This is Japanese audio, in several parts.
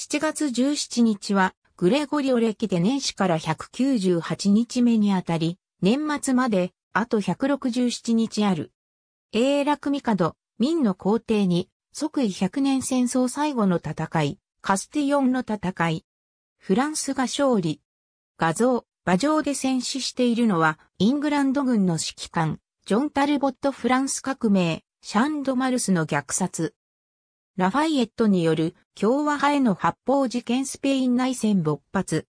7月17日は、グレゴリオ歴で年始から198日目にあたり、年末まで、あと167日ある。永楽帝、民の皇帝に、即位100年戦争最後の戦い、カスティヨンの戦い。フランスが勝利。画像、馬上で戦死しているのは、イングランド軍の指揮官、ジョン・タルボット・フランス革命、シャンド・マルスの虐殺。ラファイエットによる共和派への発砲事件スペイン内戦勃発。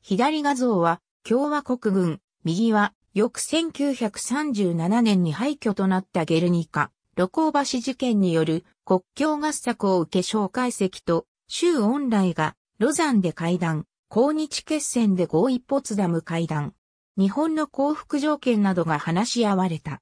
左画像は共和国軍、右は翌1937年に廃墟となったゲルニカ、露光橋事件による国境合作を受け紹介席と周恩来がロザンで会談、抗日決戦で合意ポツダム会談、日本の降伏条件などが話し合われた。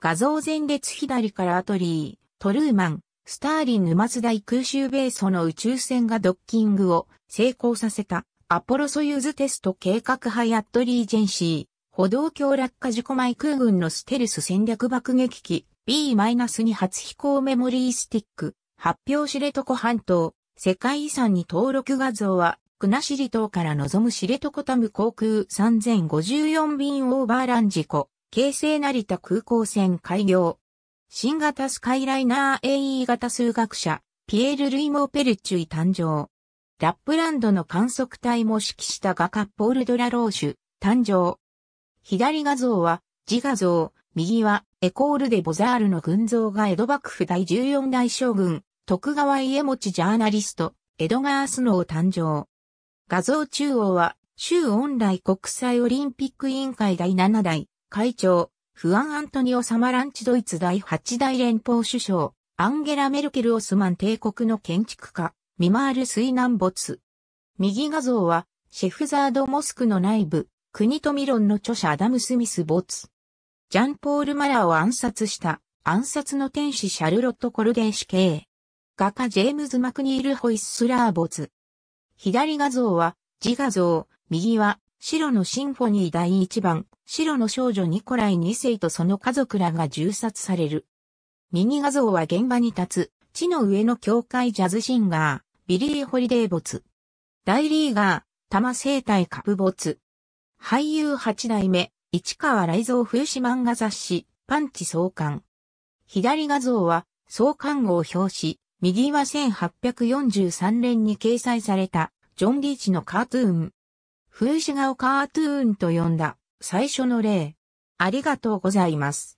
画像前列左からアトリー、トルーマン、スターリン沼津大空襲米ソの宇宙船がドッキングを成功させたアポロソユーズテスト計画ハイアットリージェンシー、歩道橋落下事故前空軍のステルス戦略爆撃機 B-2 初飛行メモリースティック、発表知床半島、世界遺産に登録画像は国後島から望む知床タム航空3054便オーバーラン事故、京成成田空港線開業、新型スカイライナー AE 型数学者、ピエール・ルイモ・ペルチュイ誕生。ラップランドの観測隊も指揮した画家ポール・ドラローシュ、誕生。左画像は、自画像、右は、エコール・デ・ボザールの群像が江戸幕府第14代将軍、徳川家持ジャーナリスト、エドガー・スノー誕生。画像中央は、州恩来国際オリンピック委員会第7代、会長、フアン・アントニオ・サマランチドイツ第8代連邦首相、アンゲラ・メルケル・オスマン帝国の建築家、ミマール・水難没。右画像は、シェフザード・モスクの内部、国とミロンの著者アダム・スミス没。ジャンポール・マラーを暗殺した、暗殺の天使シャルロット・コルデー死刑。画家ジェームズ・マクニール・ホイッスラー没。左画像は、自画像、右は、白のシンフォニー第1番、白の少女ニコライ2世とその家族らが銃殺される。右画像は現場に立つ、地の上の教会ジャズシンガー、ビリー・ホリデー没。大リーガー、玉生態カプ没。俳優8代目、市川雷蔵冬刺漫画雑誌、パンチ創刊。左画像は、創刊号表紙、右は1843年に掲載された、ジョン・リーチのカートゥーン、風刺画をカートゥーンと呼んだ最初の例。ありがとうございます。